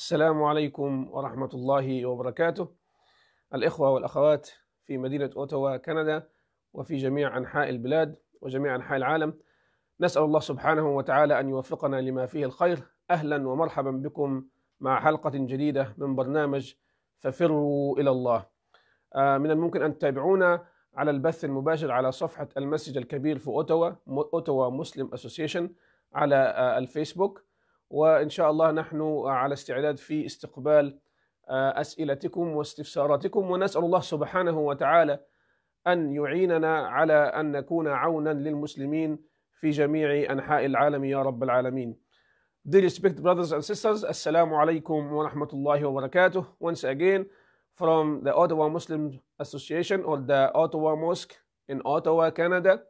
السلام عليكم ورحمة الله وبركاته الإخوة والأخوات في مدينة أوتاوا كندا وفي جميع أنحاء البلاد وجميع أنحاء العالم نسأل الله سبحانه وتعالى أن يوفقنا لما فيه الخير أهلا ومرحبا بكم مع حلقة جديدة من برنامج ففروا إلى الله آه، من الممكن أن تتابعونا على البث المباشر على صفحة المسجد الكبير في أوتاوا أوتاوا مسلم أسوسيشن على آه، الفيسبوك وإن شاء الله نحن على استعداد في استقبال أسئلتكم واستفساراتكم ونسأل الله سبحانه وتعالى أن يعيننا على أن نكون عونا للمسلمين في جميع أنحاء العالم يا رب العالمين Dear respect brothers and sisters, Assalamu alaikum wa rahmatullahi wa barakatuh. Once again, from the Ottawa Muslim Association or the Ottawa Mosque in Ottawa, Canada,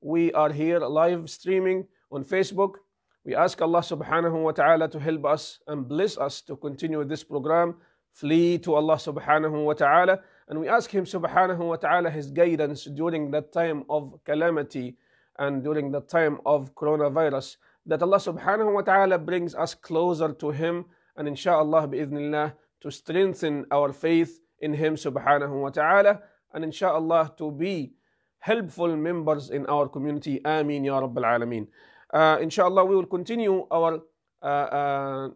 we are here live streaming on Facebook We ask Allah subhanahu wa ta'ala to help us and bless us to continue this program. Flee to Allah subhanahu wa ta'ala and we ask Him subhanahu wa ta'ala His guidance during that time of calamity and during the time of coronavirus. That Allah subhanahu wa ta'ala brings us closer to Him and insha'Allah bi'idhnillah to strengthen our faith in Him subhanahu wa ta'ala and insha'Allah to be helpful members in our community. Ameen ya Rabbil Alameen. Uh, inshallah, we will continue our uh, uh,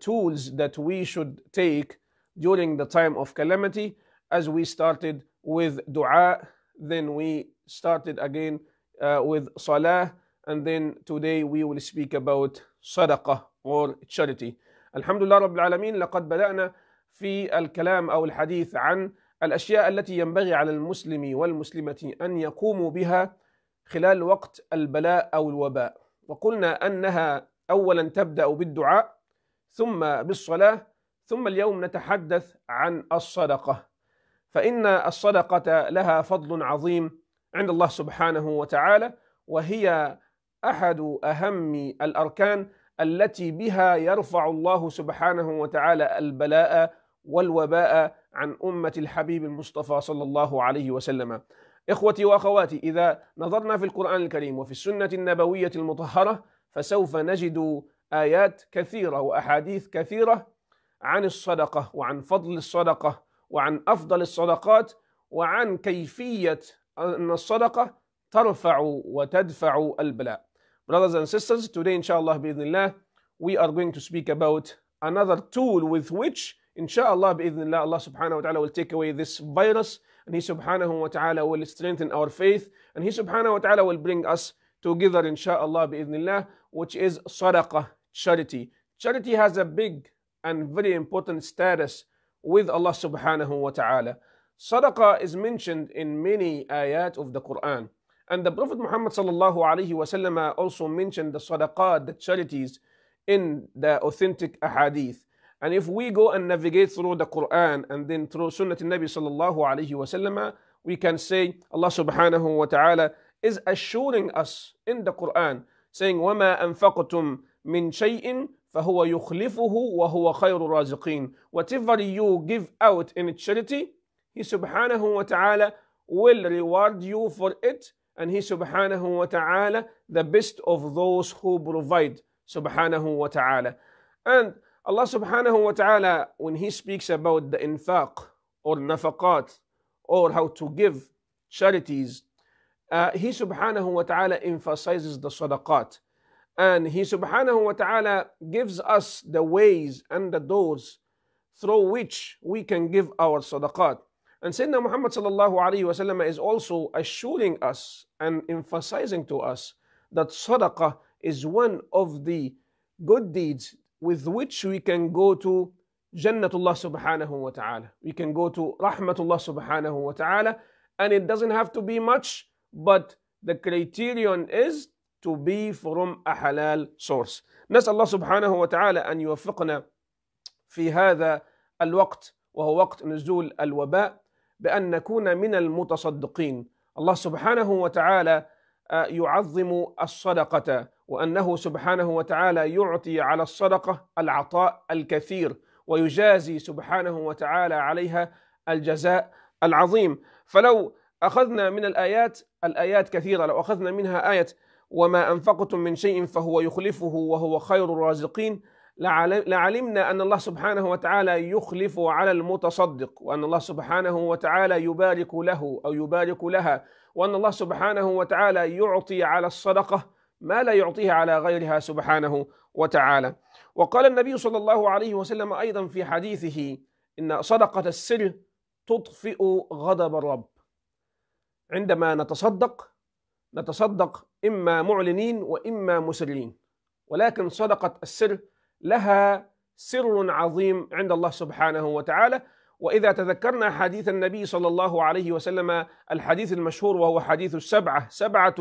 tools that we should take during the time of calamity as we started with dua, then we started again uh, with salah, and then today we will speak about sadaqah or charity. Alhamdulillah Rabbil Alameen, لقد بدأنا في الكلام أو الحديث عن الأشياء التي ينبغي على المسلم والمسلمة أن يقوموا بها خلال وقت البلاء أو الوباء وقلنا انها اولا تبدا بالدعاء ثم بالصلاه ثم اليوم نتحدث عن الصدقه فان الصدقه لها فضل عظيم عند الله سبحانه وتعالى وهي احد اهم الاركان التي بها يرفع الله سبحانه وتعالى البلاء والوباء عن امه الحبيب المصطفى صلى الله عليه وسلم إخوتي وأخواتي إذا نظرنا في القرآن الكريم وفي السنة النبوية المطهرة فسوف نجد آيات كثيرة وأحاديث كثيرة عن الصدقة وعن فضل الصدقة وعن أفضل الصدقات وعن كيفية أن الصدقة ترفع وتدفع البلاء. Brothers and sisters, today inshallah بإذن الله we are going to speak about another tool with which inshallah بإذن الله Allah subhanahu wa ta'ala will take away this virus and He subhanahu wa ta'ala will strengthen our faith and He subhanahu wa ta'ala will bring us together insha'Allah bi'idhnillah which is sadaqah, charity. Charity has a big and very important status with Allah subhanahu wa ta'ala. Sadaqah is mentioned in many ayat of the Quran. And the Prophet Muhammad sallallahu alayhi wasallam uh, also mentioned the sadaqah, the charities, in the authentic ahadith. And if we go and navigate through the Quran and then through Sunnah Nabi sallallahu alayhi wasallam, we can say Allah subhanahu wa ta'ala is assuring us in the Quran, saying, وَمَا أَنفَقْتُم مِّن شَيْءٍ فَهُوَ يُخْلِفُهُ وَهُوَ خَيْرُ الرَّازِقِينَ Whatever you give out in charity, He subhanahu wa ta'ala will reward you for it, and He subhanahu wa ta'ala the best of those who provide, subhanahu wa ta'ala. And Allah subhanahu wa ta'ala, when He speaks about the infaq or nafaqat or how to give charities, uh, He subhanahu wa ta'ala emphasizes the sadaqat. And He subhanahu wa ta'ala gives us the ways and the doors through which we can give our sadaqat. And Sayyidina Muhammad sallallahu alayhi wasallam is also assuring us and emphasizing to us that sadaqah is one of the good deeds with which we can go to Jannatullah subhanahu wa ta'ala. We can go to Rahmatullah subhanahu wa ta'ala. And it doesn't have to be much, but the criterion is to be from a halal source. نسأل الله سبحانه وتعالى أن يوفقنا في هذا الوقت وهو وقت نزول الوباء بأن نكون من المتصدقين الله سبحانه وتعالى يعظم الصدقة وانه سبحانه وتعالى يعطي على الصدقه العطاء الكثير ويجازي سبحانه وتعالى عليها الجزاء العظيم فلو اخذنا من الايات الايات كثيره لو اخذنا منها ايه وما انفقتم من شيء فهو يخلفه وهو خير الرازقين لعلمنا ان الله سبحانه وتعالى يخلف على المتصدق وان الله سبحانه وتعالى يبارك له او يبارك لها وان الله سبحانه وتعالى يعطي على الصدقه ما لا يعطيه على غيرها سبحانه وتعالى وقال النبي صلى الله عليه وسلم أيضا في حديثه إن صدقة السر تطفئ غضب الرب عندما نتصدق نتصدق إما معلنين وإما مسرين ولكن صدقة السر لها سر عظيم عند الله سبحانه وتعالى وإذا تذكرنا حديث النبي صلى الله عليه وسلم الحديث المشهور وهو حديث السبعة سبعة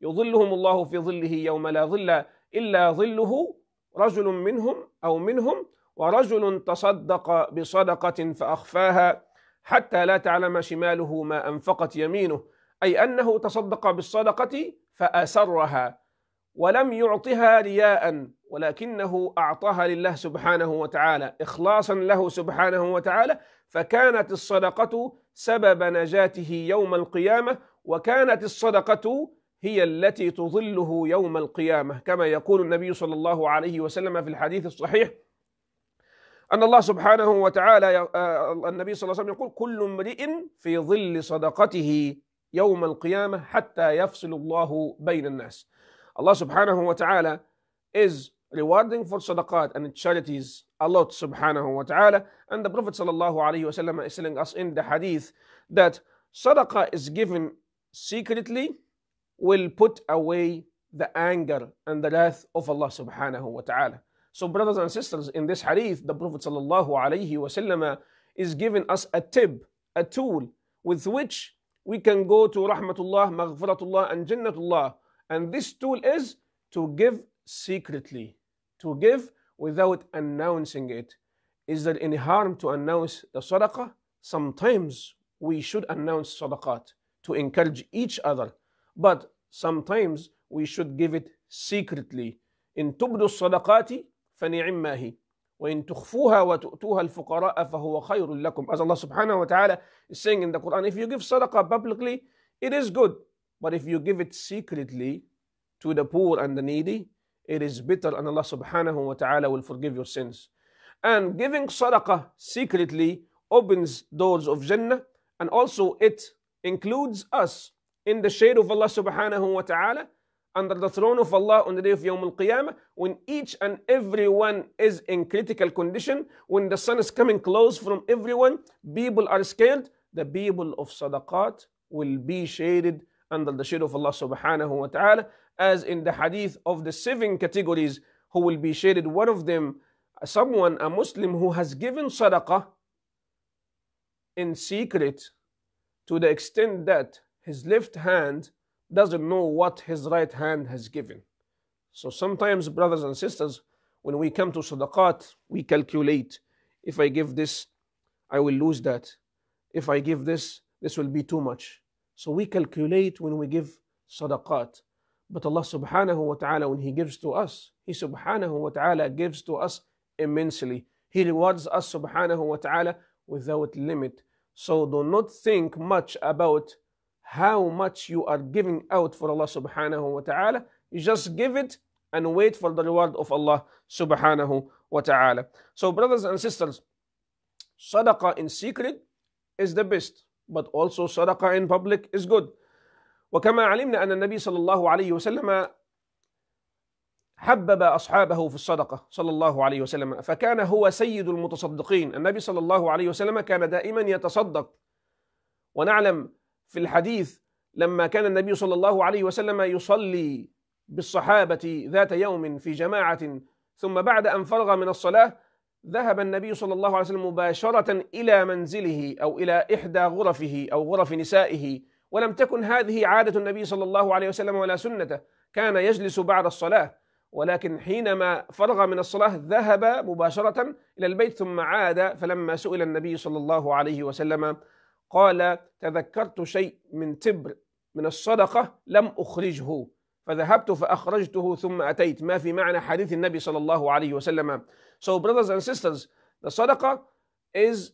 يظلهم الله في ظله يوم لا ظل إلا ظله رجل منهم أو منهم ورجل تصدق بصدقة فأخفاها حتى لا تعلم شماله ما أنفقت يمينه أي أنه تصدق بالصدقة فأسرها ولم يعطها رياء ولكنه أعطاها لله سبحانه وتعالى إخلاصا له سبحانه وتعالى فكانت الصدقة سبب نجاته يوم القيامة وكانت الصدقة هي التي تظله يوم القيامة كما يقول النبي صلى الله عليه وسلم في الحديث الصحيح أن الله سبحانه وتعالى آه، النبي صلى الله عليه وسلم يقول كل امرئ في ظل صدقته يوم القيامة حتى يفصل الله بين الناس الله سبحانه وتعالى is rewarding for sadaqat and charities a lot subhanahu wa ta'ala. And the Prophet sallallahu alayhi wasallam is telling us in the hadith that sadaqah is given secretly will put away the anger and the wrath of Allah subhanahu wa ta'ala. So brothers and sisters, in this hadith, the Prophet sallallahu alayhi wasallam is giving us a tip, a tool with which we can go to rahmatullah, maghfiratullah and jannatullah. And this tool is to give secretly to give without announcing it. Is there any harm to announce the sadaqah? Sometimes we should announce sadaqat to encourage each other, but sometimes we should give it secretly. In تبدوا الصدقات فنعما هي وإن تخفوها وتؤتوها الفقراء فهو خير لكم As Allah subhanahu wa ta'ala is saying in the Quran, if you give sadaqah publicly, it is good. But if you give it secretly to the poor and the needy, it is bitter and Allah subhanahu wa ta'ala will forgive your sins. And giving sadaqah secretly opens doors of Jannah and also it includes us in the shade of Allah subhanahu wa ta'ala under the throne of Allah on the day of Yawm al Qiyamah, when each and everyone is in critical condition, when the sun is coming close from everyone, people are scared, the people of sadaqat will be shaded under the shade of Allah subhanahu wa ta'ala, as in the hadith of the seven categories who will be shaded. One of them, someone, a Muslim who has given sadaqah in secret to the extent that his left hand doesn't know what his right hand has given. So sometimes, brothers and sisters, when we come to sadaqat, we calculate if I give this, I will lose that. If I give this, this will be too much. So we calculate when we give sadaqat. But Allah subhanahu wa ta'ala, when He gives to us, He subhanahu wa ta'ala gives to us immensely. He rewards us subhanahu wa ta'ala without limit. So do not think much about how much you are giving out for Allah subhanahu wa ta'ala. You just give it and wait for the reward of Allah subhanahu wa ta'ala. So, brothers and sisters, sadaqah in secret is the best, but also sadaqah in public is good. وكما علمنا أن النبي صلى الله عليه وسلم حبب أصحابه في الصدقة صلى الله عليه وسلم فكان هو سيد المتصدقين النبي صلى الله عليه وسلم كان دائما يتصدق ونعلم في الحديث لما كان النبي صلى الله عليه وسلم يصلي بالصحابة ذات يوم في جماعة ثم بعد أن فرغ من الصلاة ذهب النبي صلى الله عليه وسلم مباشرة إلى منزله أو إلى إحدى غرفه أو غرف نسائه ولم تكن هذه عادة النبي صلى الله عليه وسلم ولا سنته كان يجلس بعد الصلاة ولكن حينما فرغ من الصلاة ذهب مباشرة إلى البيت ثم عاد فلما سئل النبي صلى الله عليه وسلم قال تذكرت شيء من تبر من الصدقة لم أخرجه فذهبت فأخرجته ثم أتيت ما في معنى حديث النبي صلى الله عليه وسلم So brothers and sisters, the صدقة is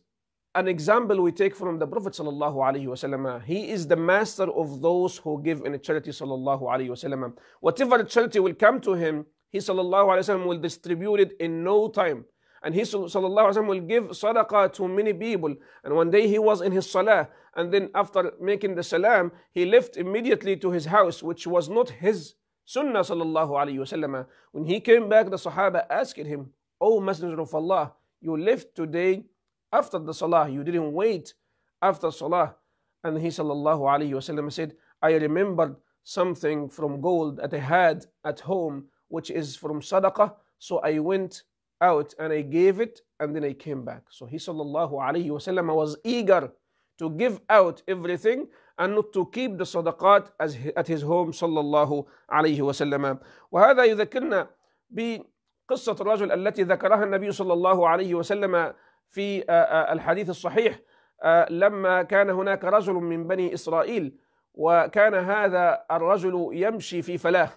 an example we take from the Prophet sallallahu alaihi wasallam. He is the master of those who give in charity sallallahu alaihi wasallam. Whatever charity will come to him, he sallallahu alaihi wasallam will distribute it in no time. And he sallallahu alaihi wasallam will give sadaqah to many people. And one day he was in his salah, and then after making the salam, he left immediately to his house, which was not his sunnah sallallahu alaihi wasallam. When he came back, the Sahaba asked him, "O Messenger of Allah, you left today." after the salah. You didn't wait after salah. And he sallallahu alayhi wasallam said, I remembered something from gold that I had at home, which is from sadaqah. So I went out and I gave it and then I came back. So he sallallahu alayhi wasallam was eager to give out everything and not to keep the sadaqat as at his home sallallahu عليه وسلم وهذا يذكرنا بقصة الرجل التي ذكرها النبي صلى الله عليه وسلم في آه، آه، الحديث الصحيح آه، لما كان هناك رجل من بني إسرائيل وكان هذا الرجل يمشي في فلاه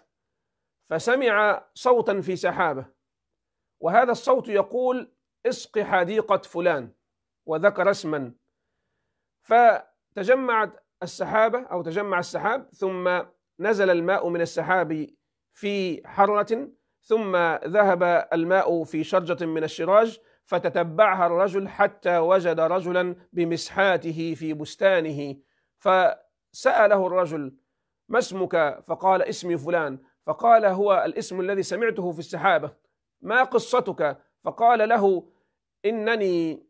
فسمع صوتا في سحابة وهذا الصوت يقول اسق حديقة فلان وذكر اسما فتجمعت السحابة أو تجمع السحاب ثم نزل الماء من السحاب في حرة ثم ذهب الماء في شرجة من الشراج فتتبعها الرجل حتى وجد رجلا بمسحاته في بستانه فسأله الرجل ما اسمك فقال اسمي فلان فقال هو الاسم الذي سمعته في السحابة ما قصتك فقال له إنني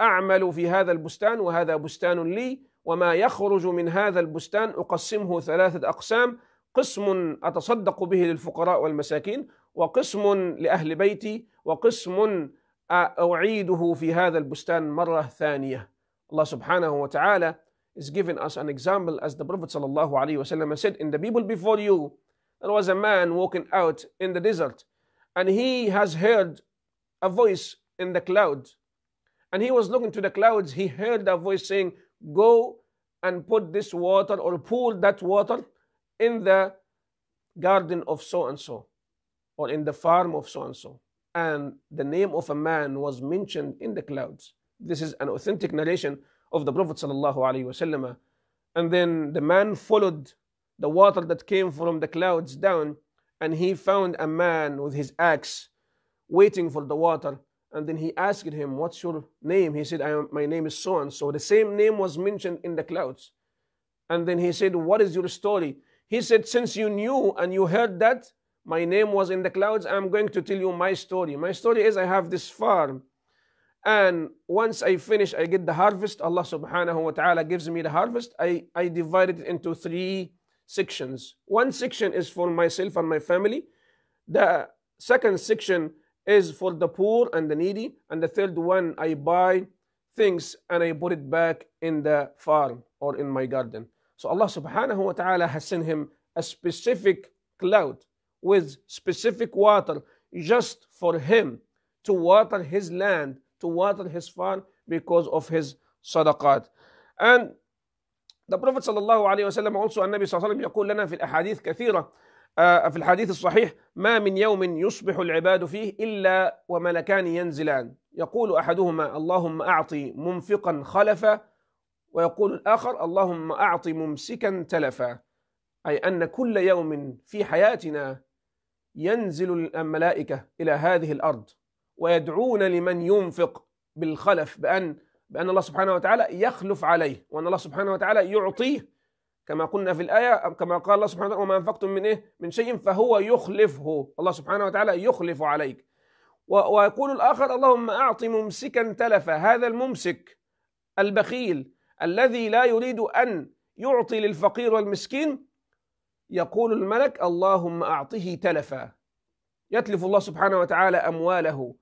أعمل في هذا البستان وهذا بستان لي وما يخرج من هذا البستان أقسمه ثلاثة أقسام قسم أتصدق به للفقراء والمساكين وقسم لأهل بيتي وقسم أعيده في هذا البستان مرة ثانية Allah subhanahu wa ta'ala is giving us an example as the Prophet sallallahu alayhi wasallam said in the people before you there was a man walking out in the desert and he has heard a voice in the cloud and he was looking to the clouds he heard a voice saying go and put this water or pour that water in the garden of so and so or in the farm of so and so and the name of a man was mentioned in the clouds. This is an authentic narration of the Prophet sallallahu And then the man followed the water that came from the clouds down, and he found a man with his axe waiting for the water. And then he asked him, What's your name? He said, am, My name is so and so. The same name was mentioned in the clouds. And then he said, What is your story? He said, Since you knew and you heard that, my name was in the clouds. I'm going to tell you my story. My story is I have this farm. And once I finish, I get the harvest. Allah subhanahu wa ta'ala gives me the harvest. I, I divide it into three sections. One section is for myself and my family. The second section is for the poor and the needy. And the third one, I buy things and I put it back in the farm or in my garden. So Allah subhanahu wa ta'ala has sent him a specific cloud with specific water just for him to water his land, to water his farm because of his sadaqat. And the Prophet صلى الله عليه وسلم also النبي صلى الله عليه وسلم يقول لنا في الأحاديث كثيرة في الحديث الصحيح ما من يوم يصبح العباد فيه إلا وملكان ينزلان يقول أحدهما اللهم أعطي منفقا خلفا ويقول الآخر اللهم أعطي ممسكا تلفا أي أن كل يوم في حياتنا ينزل الملائكة إلى هذه الأرض ويدعون لمن ينفق بالخلف بأن بأن الله سبحانه وتعالى يخلف عليه وأن الله سبحانه وتعالى يعطيه كما قلنا في الآية كما قال الله سبحانه وتعالى وما أنفقتم من إيه من شيء فهو يخلفه الله سبحانه وتعالى يخلف عليك ويقول الآخر اللهم أعط ممسكا تلف هذا الممسك البخيل الذي لا يريد أن يعطي للفقير والمسكين يقول الملك اللهم أعطه تلفا يتلف الله سبحانه وتعالى أمواله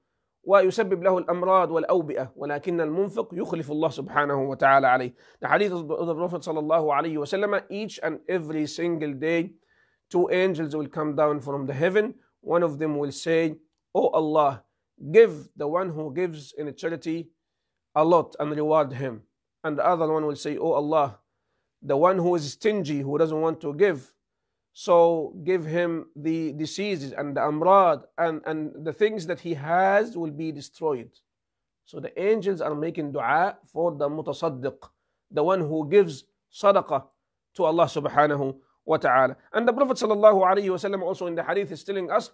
ويسبب له الأمراض والأوبئة ولكن المنفق يخلف الله سبحانه وتعالى عليه The hadith of the Prophet صلى الله عليه وسلم Each and every single day Two angels will come down from the heaven One of them will say oh Allah, give the one who gives in charity a lot and reward him. And the other one will say, Oh Allah, the one who is stingy, who doesn't want to give, So give him the diseases and the amrad and, and the things that he has will be destroyed. So the angels are making dua for the mutasaddiq, the one who gives sadaqah to Allah subhanahu wa ta'ala. And the Prophet sallallahu alayhi wa sallam also in the hadith is telling us,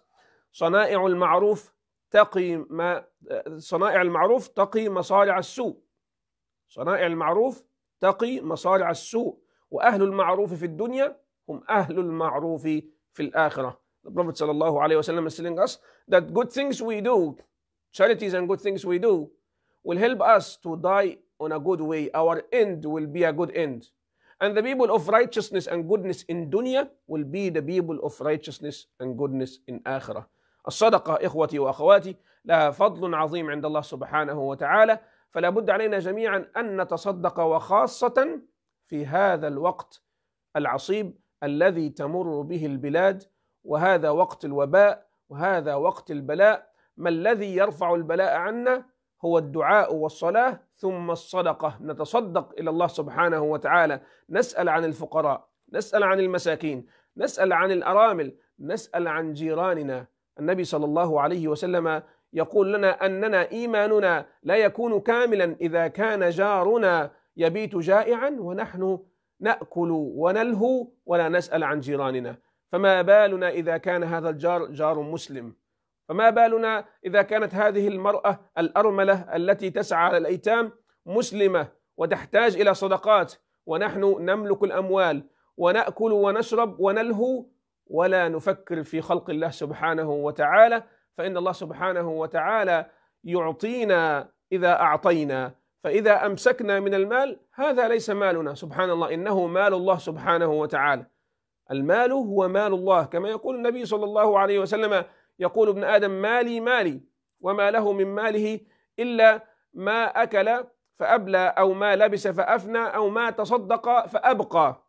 صنائع المعروف تقي ما صنائع المعروف تقي مصارع السوء صنائع المعروف تقي مصارع السوء وأهل المعروف في الدنيا هم أهل المعروف في الآخرة The Prophet صلى الله عليه وسلم is telling us that good things we do, charities and good things we do, will help us to die on a good way. Our end will be a good end. And the people of righteousness and goodness in dunya will be the people of righteousness and goodness in akhirah. الصدقة إخوتي وأخواتي لها فضل عظيم عند الله سبحانه وتعالى فلا بد علينا جميعا أن نتصدق وخاصة في هذا الوقت العصيب الذي تمر به البلاد وهذا وقت الوباء وهذا وقت البلاء ما الذي يرفع البلاء عنا هو الدعاء والصلاة ثم الصدقة نتصدق إلى الله سبحانه وتعالى نسأل عن الفقراء نسأل عن المساكين نسأل عن الأرامل نسأل عن جيراننا النبي صلى الله عليه وسلم يقول لنا أننا إيماننا لا يكون كاملا إذا كان جارنا يبيت جائعا ونحن نأكل ونلهو ولا نسأل عن جيراننا فما بالنا إذا كان هذا الجار جار مسلم فما بالنا إذا كانت هذه المرأة الأرملة التي تسعى على الأيتام مسلمة وتحتاج إلى صدقات ونحن نملك الأموال ونأكل ونشرب ونلهو ولا نفكر في خلق الله سبحانه وتعالى فإن الله سبحانه وتعالى يعطينا إذا أعطينا فإذا أمسكنا من المال هذا ليس مالنا سبحان الله إنه مال الله سبحانه وتعالى المال هو مال الله كما يقول النبي صلى الله عليه وسلم يقول ابن آدم مالي مالي وما له من ماله إلا ما أكل فأبلى أو ما لبس فأفنى أو ما تصدق فأبقى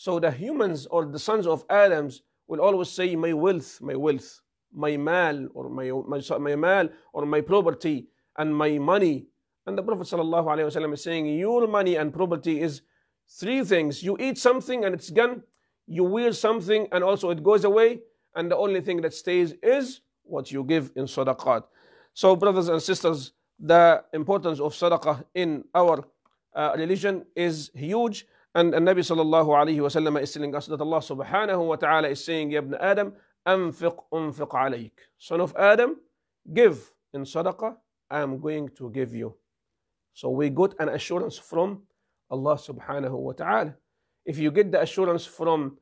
So the humans or the sons of Adams will always say my wealth, my wealth, my mal or my, my, my mal or my property and my money And the Prophet ﷺ is saying, Your money and property is three things. You eat something and it's gone, you wear something and also it goes away, and the only thing that stays is what you give in sadaqat. So, brothers and sisters, the importance of sadaqah in our uh, religion is huge. And the Nabi sallallahu alayhi wa sallam is telling us that Allah subhanahu wa ta'ala is saying, Ya ibn Adam, anfiq unfiq alayk. Son of Adam, give in sadaqah, I am going to give you. So we got an assurance from Allah subhanahu wa ta'ala. If you get the assurance from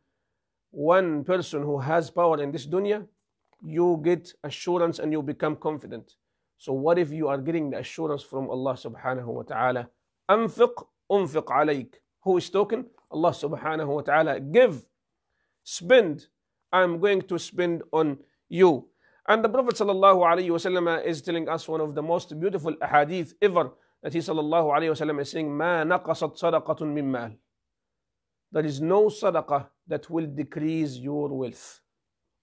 one person who has power in this dunya, you get assurance and you become confident. So what if you are getting the assurance from Allah subhanahu wa ta'ala? Anfiq, unfiq alayk. Who is talking? Allah subhanahu wa ta'ala. Give, spend. I'm going to spend on you. And the Prophet sallallahu alayhi wa is telling us one of the most beautiful hadith ever. that he sallallahu alayhi wasallam is saying, ما نقصت صدقة من مال. There is no sadaqah that will decrease your wealth.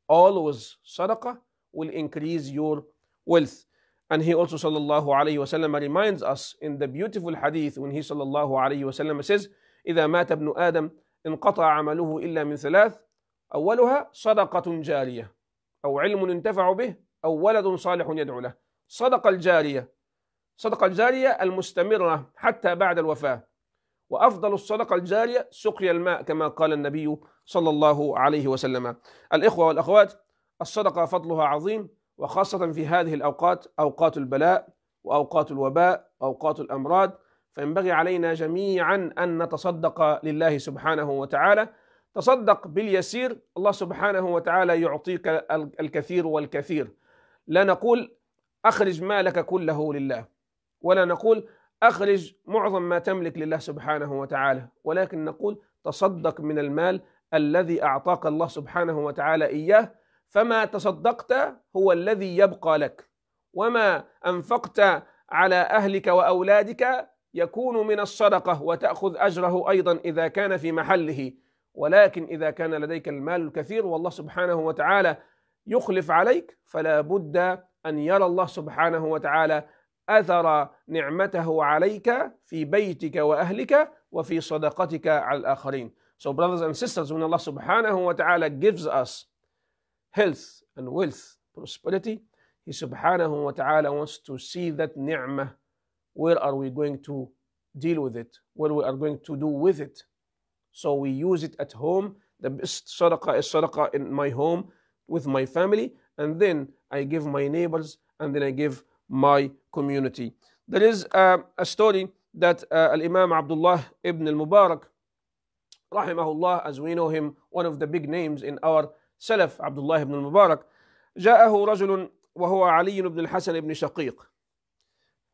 Always sadaqah will increase your wealth. And he also sallallahu alayhi wasallam reminds us in the beautiful hadith when he sallallahu alayhi wasallam says, إذا مات ابن آدم انقطع عمله إلا من ثلاث أولها صدقة جارية أو علم ينتفع به أو ولد صالح يدعو له صدقة الجارية صدقة جارية المستمرة حتى بعد الوفاة وأفضل الصدقة الجارية سقي الماء كما قال النبي صلى الله عليه وسلم الإخوة والأخوات الصدقة فضلها عظيم وخاصة في هذه الأوقات أوقات البلاء وأوقات الوباء وأوقات الأمراض فينبغي علينا جميعا أن نتصدق لله سبحانه وتعالى تصدق باليسير الله سبحانه وتعالى يعطيك الكثير والكثير لا نقول أخرج مالك كله لله ولا نقول أخرج معظم ما تملك لله سبحانه وتعالى ولكن نقول تصدق من المال الذي أعطاك الله سبحانه وتعالى إياه فما تصدقت هو الذي يبقى لك وما أنفقت على أهلك وأولادك يكون من الصدقة وتأخذ أجره أيضا إذا كان في محله ولكن إذا كان لديك المال الكثير والله سبحانه وتعالى يخلف عليك فلا بد أن يرى الله سبحانه وتعالى أثر نعمته عليك في بيتك وأهلك وفي صدقتك على الآخرين. So brothers and sisters, when Allah subhanahu wa ta'ala gives us health and wealth, prosperity, He subhanahu wa ta'ala wants to see that ni'mah. Where are we going to deal with it? What we are going to do with it? So we use it at home. The best sadaqah is sadaqah in my home with my family. And then I give my neighbors and then I give my community. There is a, a story that uh, imam Abdullah ibn al-Mubarak, rahimahullah, as we know him, one of the big names in our Salaf, Abdullah ibn al-Mubarak, جاءه رجل وهو علي بن الحسن بن شقيق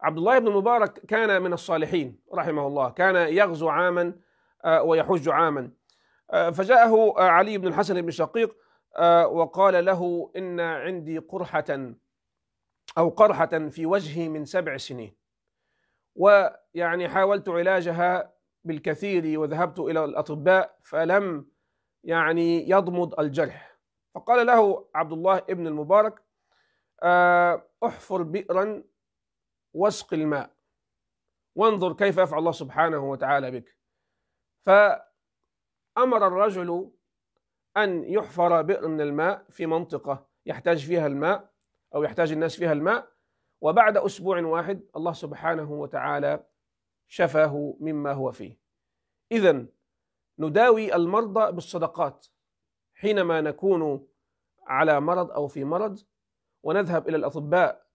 عبد الله بن المبارك كان من الصالحين رحمه الله كان يغزو عاما ويحج عاما فجاءه علي بن الحسن بن شقيق وقال له إن عندي قرحة أو قرحة في وجهي من سبع سنين ويعني حاولت علاجها بالكثير وذهبت إلى الأطباء فلم يعني يضمد الجرح فقال له عبد الله ابن المبارك آه، احفر بئرا واسق الماء وانظر كيف يفعل الله سبحانه وتعالى بك فأمر الرجل أن يحفر بئر من الماء في منطقة يحتاج فيها الماء أو يحتاج الناس فيها الماء وبعد أسبوع واحد الله سبحانه وتعالى شفاه مما هو فيه إذا نداوي المرضى بالصدقات حينما نكون على مرض أو في مرض ونذهب إلى الأطباء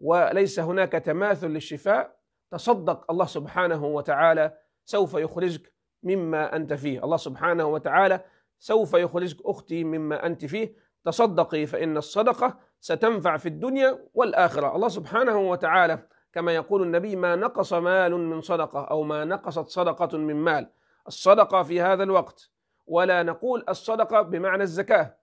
وليس هناك تماثل للشفاء تصدق الله سبحانه وتعالى سوف يخرجك مما أنت فيه الله سبحانه وتعالى سوف يخرجك أختي مما أنت فيه تصدقي فإن الصدقة ستنفع في الدنيا والآخرة الله سبحانه وتعالى كما يقول النبي ما نقص مال من صدقة أو ما نقصت صدقة من مال الصدقة في هذا الوقت ولا نقول الصدقة بمعنى الزكاة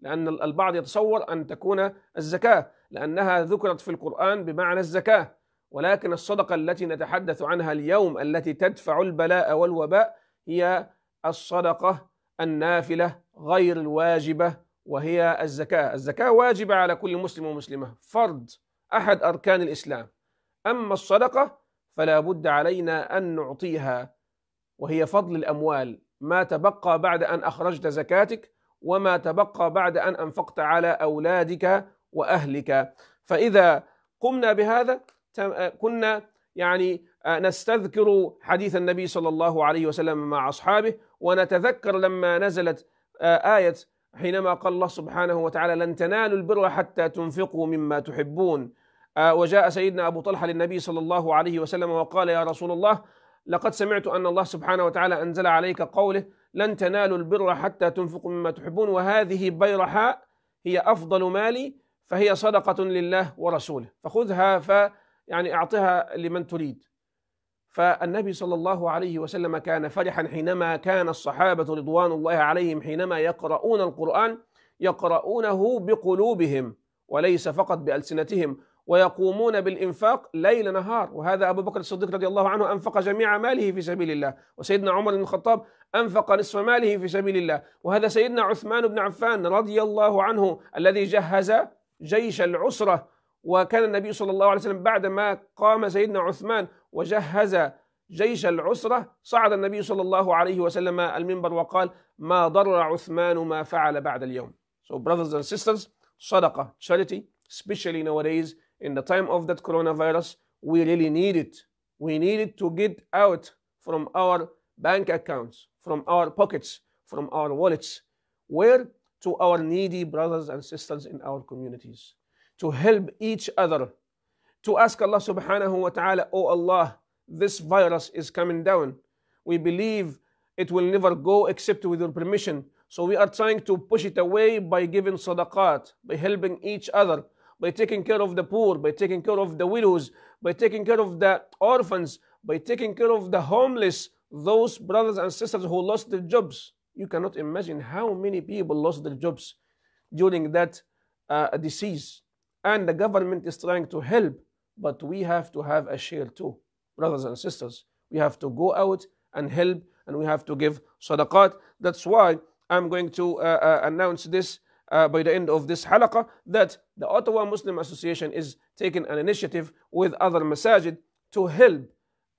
لأن البعض يتصور أن تكون الزكاة لأنها ذكرت في القرآن بمعنى الزكاة ولكن الصدقة التي نتحدث عنها اليوم التي تدفع البلاء والوباء هي الصدقة النافلة غير الواجبة وهي الزكاة الزكاة واجبة على كل مسلم ومسلمة فرض أحد أركان الإسلام أما الصدقة فلا بد علينا أن نعطيها وهي فضل الأموال ما تبقى بعد أن أخرجت زكاتك وما تبقى بعد أن أنفقت على أولادك وأهلك فإذا قمنا بهذا آه، كنا يعني آه، نستذكر حديث النبي صلى الله عليه وسلم مع أصحابه ونتذكر لما نزلت آه، آية حينما قال الله سبحانه وتعالى لن تنالوا البر حتى تنفقوا مما تحبون آه، وجاء سيدنا أبو طلحة للنبي صلى الله عليه وسلم وقال يا رسول الله لقد سمعت أن الله سبحانه وتعالى أنزل عليك قوله لن تنالوا البر حتى تنفقوا مما تحبون وهذه بيرحاء هي أفضل مالي فهي صدقة لله ورسوله فخذها ف يعني أعطها لمن تريد فالنبي صلى الله عليه وسلم كان فرحا حينما كان الصحابة رضوان الله عليهم حينما يقرؤون القرآن يقرؤونه بقلوبهم وليس فقط بألسنتهم ويقومون بالإنفاق ليل نهار وهذا أبو بكر الصديق رضي الله عنه أنفق جميع ماله في سبيل الله وسيدنا عمر بن الخطاب أنفق نصف ماله في سبيل الله وهذا سيدنا عثمان بن عفان رضي الله عنه الذي جهز جيش العسرة وكان النبي صلى الله عليه وسلم بعدما قام سيدنا عثمان وجهز جيش العسرة صعد النبي صلى الله عليه وسلم المنبر وقال ما ضر عثمان ما فعل بعد اليوم So brothers and sisters, صدقة, charity, especially nowadays in the time of that coronavirus, we really need it. We need it to get out from our bank accounts, from our pockets, from our wallets. Where? To our needy brothers and sisters in our communities. to help each other, to ask Allah subhanahu wa ta'ala, Oh Allah, this virus is coming down. We believe it will never go except with your permission. So we are trying to push it away by giving sadaqat, by helping each other, by taking care of the poor, by taking care of the widows, by taking care of the orphans, by taking care of the homeless, those brothers and sisters who lost their jobs. You cannot imagine how many people lost their jobs during that uh, disease and the government is trying to help, but we have to have a share too, brothers and sisters. We have to go out and help, and we have to give sadaqat. That's why I'm going to uh, uh, announce this uh, by the end of this halaqah that the Ottawa Muslim Association is taking an initiative with other masajid to help,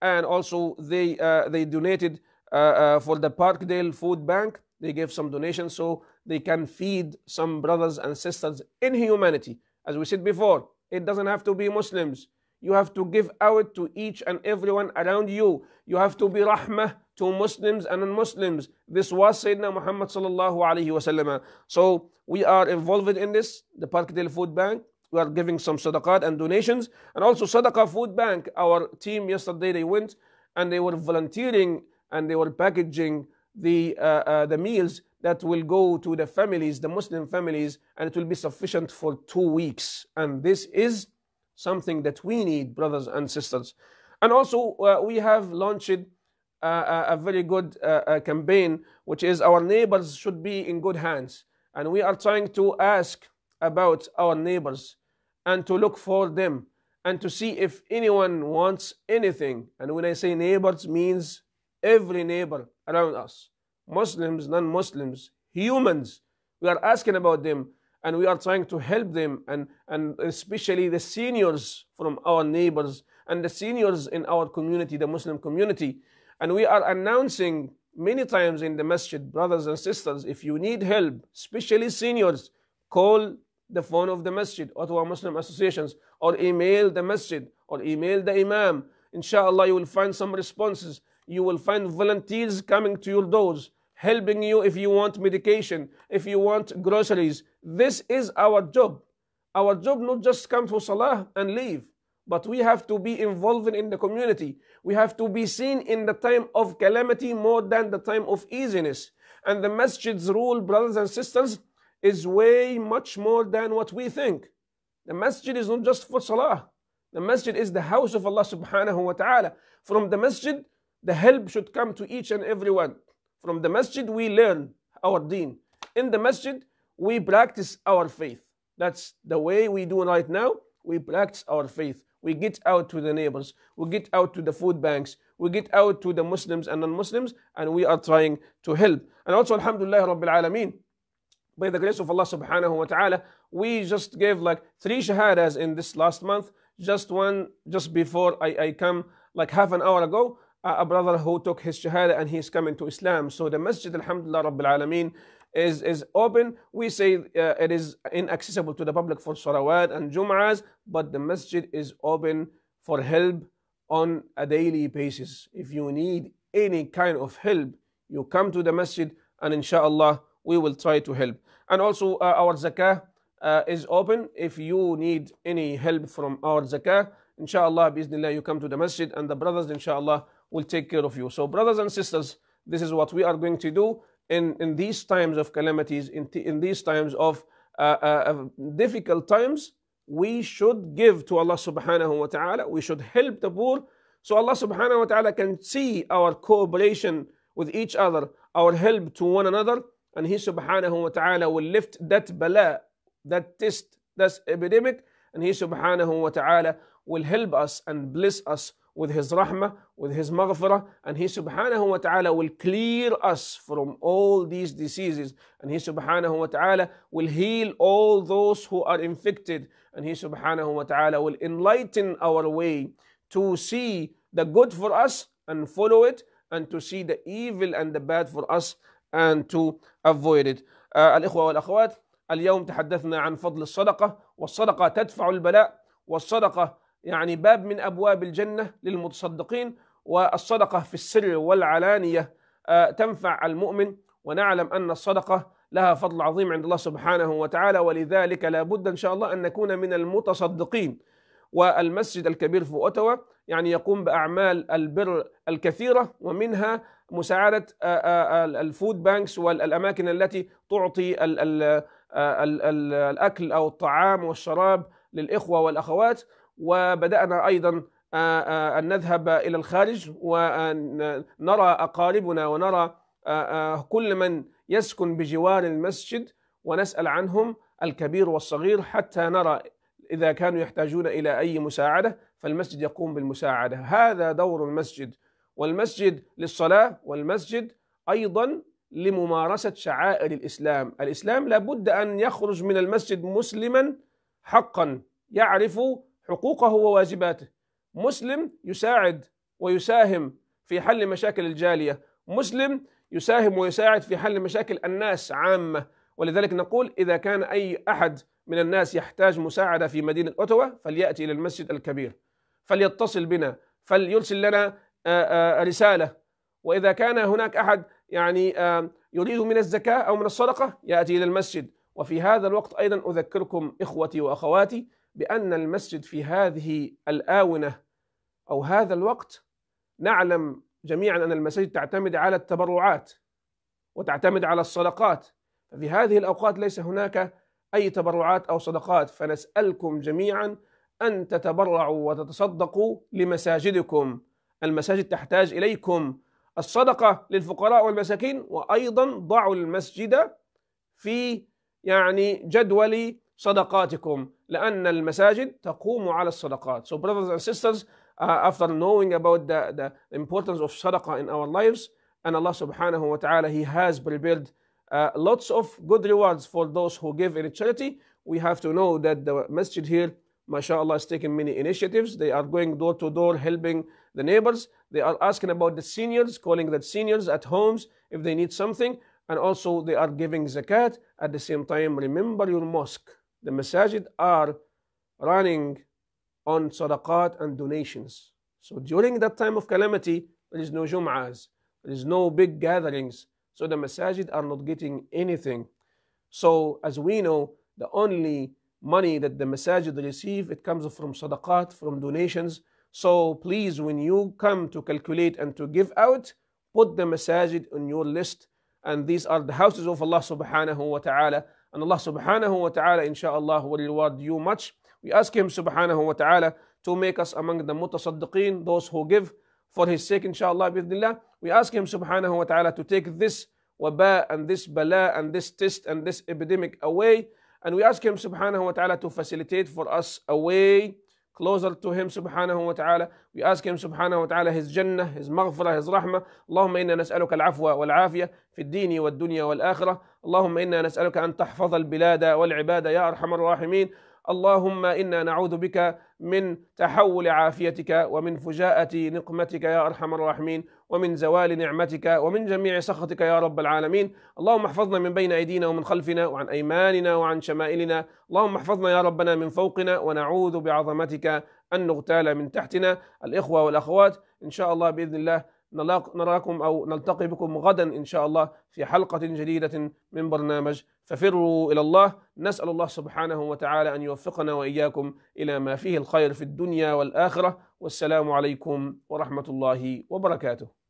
and also they uh, they donated uh, uh, for the Parkdale Food Bank. They gave some donations so they can feed some brothers and sisters in humanity as we said before, it doesn't have to be Muslims. You have to give out to each and everyone around you. You have to be rahmah to Muslims and non-Muslims. This was Sayyidina Muhammad sallallahu alayhi wasallam. So we are involved in this, the Parkdale Food Bank. We are giving some sadaqat and donations. And also Sadaqah Food Bank, our team yesterday, they went and they were volunteering and they were packaging the, uh, uh, the meals that will go to the families, the Muslim families, and it will be sufficient for two weeks. And this is something that we need, brothers and sisters. And also, uh, we have launched uh, uh a very good uh, uh, campaign, which is our neighbors should be in good hands. And we are trying to ask about our neighbors and to look for them and to see if anyone wants anything. And when I say neighbors, means every neighbor around us Muslims, non Muslims, humans. We are asking about them and we are trying to help them, and, and especially the seniors from our neighbors and the seniors in our community, the Muslim community. And we are announcing many times in the masjid, brothers and sisters, if you need help, especially seniors, call the phone of the masjid, or to our Muslim Associations, or email the masjid, or email the imam. Inshallah, you will find some responses you will find volunteers coming to your doors, helping you if you want medication, if you want groceries. This is our job. Our job not just come for Salah and leave, but we have to be involved in the community. We have to be seen in the time of calamity more than the time of easiness. And the masjid's role, brothers and sisters, is way much more than what we think. The masjid is not just for salah. The masjid is the house of Allah subhanahu wa ta'ala. From the masjid, the help should come to each and everyone. From the masjid, we learn our deen. In the masjid, we practice our faith. That's the way we do right now. We practice our faith. We get out to the neighbors. We get out to the food banks. We get out to the Muslims and non Muslims, and we are trying to help. And also, Alhamdulillah, Rabbil Alameen, by the grace of Allah subhanahu wa ta'ala, we just gave like three shahadas in this last month, just one just before I, I come, like half an hour ago a brother who took his shahada and he's coming to Islam. So the masjid, alhamdulillah, Rabbil Alameen, is, is open. We say uh, it is inaccessible to the public for salawat and Jum'as, but the masjid is open for help on a daily basis. If you need any kind of help, you come to the masjid and inshallah we will try to help. And also uh, our zakah uh, is open. If you need any help from our zakah, Inshallah, bismillah, you come to the masjid and the brothers, inshallah, will take care of you. So, brothers and sisters, this is what we are going to do in, in these times of calamities, in, in these times of uh, uh, difficult times. We should give to Allah subhanahu wa ta'ala, we should help the poor. So, Allah subhanahu wa ta'ala can see our cooperation with each other, our help to one another, and He subhanahu wa ta'ala will lift that bala, that test, that epidemic, and He subhanahu wa ta'ala will help us and bless us with His rahmah, with His maghfirah, and He subhanahu wa ta'ala will clear us from all these diseases, and He subhanahu wa ta'ala will heal all those who are infected, and He subhanahu wa ta'ala will enlighten our way to see the good for us and follow it, and to see the evil and the bad for us and to avoid it. الإخوة والأخوات اليوم تحدثنا عن فضل الصدقة والصدقة تدفع البلاء والصدقة يعني باب من ابواب الجنه للمتصدقين والصدقه في السر والعلانيه آه، تنفع المؤمن ونعلم ان الصدقه لها فضل عظيم عند الله سبحانه وتعالى ولذلك لا بد ان شاء الله ان نكون من المتصدقين والمسجد الكبير في اوتوا يعني يقوم باعمال البر الكثيره ومنها مساعده آه، آه، الفود بانكس والاماكن التي تعطي الاكل او الطعام والشراب للاخوه والاخوات وبدأنا أيضا آه، آه، أن نذهب إلى الخارج ونرى أقاربنا ونرى آه، كل من يسكن بجوار المسجد ونسأل عنهم الكبير والصغير حتى نرى إذا كانوا يحتاجون إلى أي مساعدة فالمسجد يقوم بالمساعدة هذا دور المسجد والمسجد للصلاة والمسجد أيضا لممارسة شعائر الإسلام الإسلام لابد أن يخرج من المسجد مسلما حقا يعرف حقوقه وواجباته مسلم يساعد ويساهم في حل مشاكل الجاليه مسلم يساهم ويساعد في حل مشاكل الناس عامه ولذلك نقول اذا كان اي احد من الناس يحتاج مساعده في مدينه اوتوا فلياتي الى المسجد الكبير فليتصل بنا فليرسل لنا آه، آه، رساله واذا كان هناك احد يعني آه، يريد من الزكاه او من الصدقه ياتي الى المسجد وفي هذا الوقت ايضا اذكركم اخوتي واخواتي بأن المسجد في هذه الآونة أو هذا الوقت نعلم جميعا أن المساجد تعتمد على التبرعات وتعتمد على الصدقات ففي هذه الأوقات ليس هناك أي تبرعات أو صدقات فنسألكم جميعا أن تتبرعوا وتتصدقوا لمساجدكم المساجد تحتاج إليكم الصدقة للفقراء والمساكين وأيضا ضعوا المسجد في يعني جدول صدقاتكم لأن المساجد تقوم على الصدقات. So brothers and sisters, uh, after knowing about the, the importance of صدقة in our lives, and Allah subhanahu wa ta'ala, He has prepared uh, lots of good rewards for those who give in charity. We have to know that the masjid here, mashallah, is taking many initiatives. They are going door to door, helping the neighbors. They are asking about the seniors, calling the seniors at homes if they need something. And also they are giving zakat. At the same time, remember your mosque. The masajid are running on sadaqat and donations. So during that time of calamity, there is no jum'as, there is no big gatherings. So the masajid are not getting anything. So as we know, the only money that the masajid receive, it comes from sadaqat, from donations. So please, when you come to calculate and to give out, put the masajid on your list. And these are the houses of Allah subhanahu wa ta'ala. And Allah subhanahu wa ta'ala, inshaAllah, will reward you much. We ask Him subhanahu wa ta'ala to make us among the mutasaddiqeen, those who give for His sake, inshaAllah, bidnillah. We ask Him subhanahu wa ta'ala to take this waba and this bala and this test and this epidemic away. And we ask Him subhanahu wa ta'ala to facilitate for us a way closer to Him subhanahu wa ta'ala. We ask Him subhanahu wa ta'ala His Jannah, His Maghfirah, His Rahmah. اللهم إنا نسألك العفو والعافية في الدين والدنيا والآخرة. اللهم إنا نسألك أن تحفظ البلاد والعباد يا أرحم الراحمين. اللهم إنا نعوذ بك من تحول عافيتك ومن فجاءة نقمتك يا أرحم الراحمين ومن زوال نعمتك ومن جميع سخطك يا رب العالمين اللهم احفظنا من بين أيدينا ومن خلفنا وعن أيماننا وعن شمائلنا اللهم احفظنا يا ربنا من فوقنا ونعوذ بعظمتك أن نغتال من تحتنا الإخوة والأخوات إن شاء الله بإذن الله نراكم أو نلتقي بكم غدا إن شاء الله في حلقة جديدة من برنامج ففروا إلى الله نسأل الله سبحانه وتعالى أن يوفقنا وإياكم إلى ما فيه الخير في الدنيا والآخرة والسلام عليكم ورحمة الله وبركاته